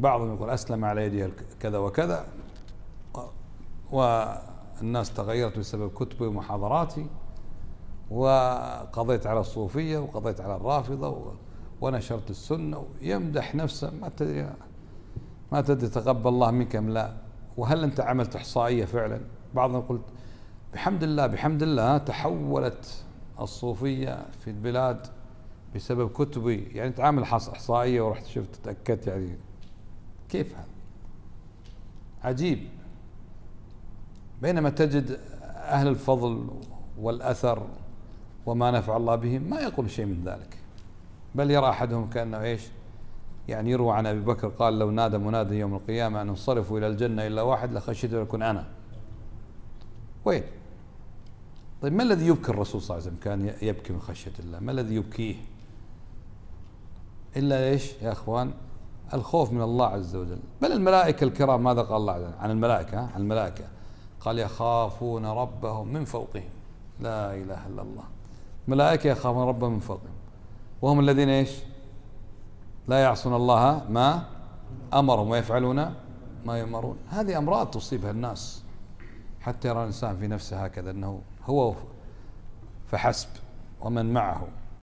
بعضهم يقول أسلم على يدي كذا وكذا والناس تغيرت بسبب كتبي ومحاضراتي وقضيت على الصوفية وقضيت على الرافضة ونشرت السنة يمدح نفسه ما تدري ما تدري تقبل الله منك أم لا وهل أنت عملت إحصائية فعلا بعضهم قلت بحمد الله بحمد الله تحولت الصوفية في البلاد بسبب كتبي يعني تعامل إحصائية ورحت شفت تأكدت يعني كيف هذا عجيب بينما تجد أهل الفضل والأثر وما نفع الله بهم ما يقول شيء من ذلك بل يرى أحدهم كأنه إيش يعني يروى عن أبي بكر قال لو نادى مناد يوم القيامة أن انصرفوا إلى الجنة إلا واحد لخشيت أن أكون أنا وين طيب ما الذي يبكي الرسول صلى الله عليه وسلم كان يبكي من خشية الله ما الذي يبكيه إلا إيش يا أخوان الخوف من الله عز وجل بل الملائكة الكرام ماذا قال الله عز وجل عن الملائكة عن الملائكة قال يخافون ربهم من فوقهم لا إله إلا الله الملائكة يخافون ربهم من فوقهم وهم الذين إيش لا يعصون الله ما أمرهم ويفعلون ما يؤمرون هذه أمراض تصيبها الناس حتى يرى الإنسان في نفسه هكذا أنه هو فحسب ومن معه